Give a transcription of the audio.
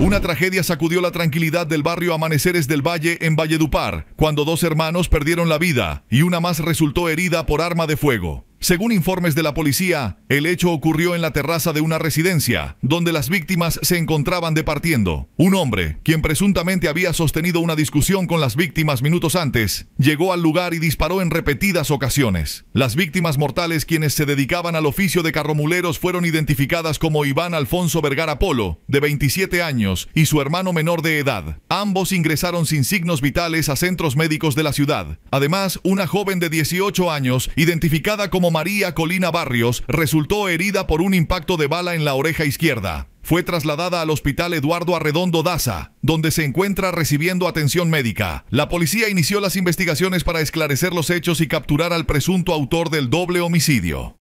Una tragedia sacudió la tranquilidad del barrio Amaneceres del Valle en Valledupar, cuando dos hermanos perdieron la vida y una más resultó herida por arma de fuego. Según informes de la policía, el hecho ocurrió en la terraza de una residencia, donde las víctimas se encontraban departiendo. Un hombre, quien presuntamente había sostenido una discusión con las víctimas minutos antes, llegó al lugar y disparó en repetidas ocasiones. Las víctimas mortales quienes se dedicaban al oficio de carromuleros fueron identificadas como Iván Alfonso Vergara Polo, de 27 años, y su hermano menor de edad. Ambos ingresaron sin signos vitales a centros médicos de la ciudad. Además, una joven de 18 años, identificada como María Colina Barrios, resultó herida por un impacto de bala en la oreja izquierda. Fue trasladada al hospital Eduardo Arredondo Daza, donde se encuentra recibiendo atención médica. La policía inició las investigaciones para esclarecer los hechos y capturar al presunto autor del doble homicidio.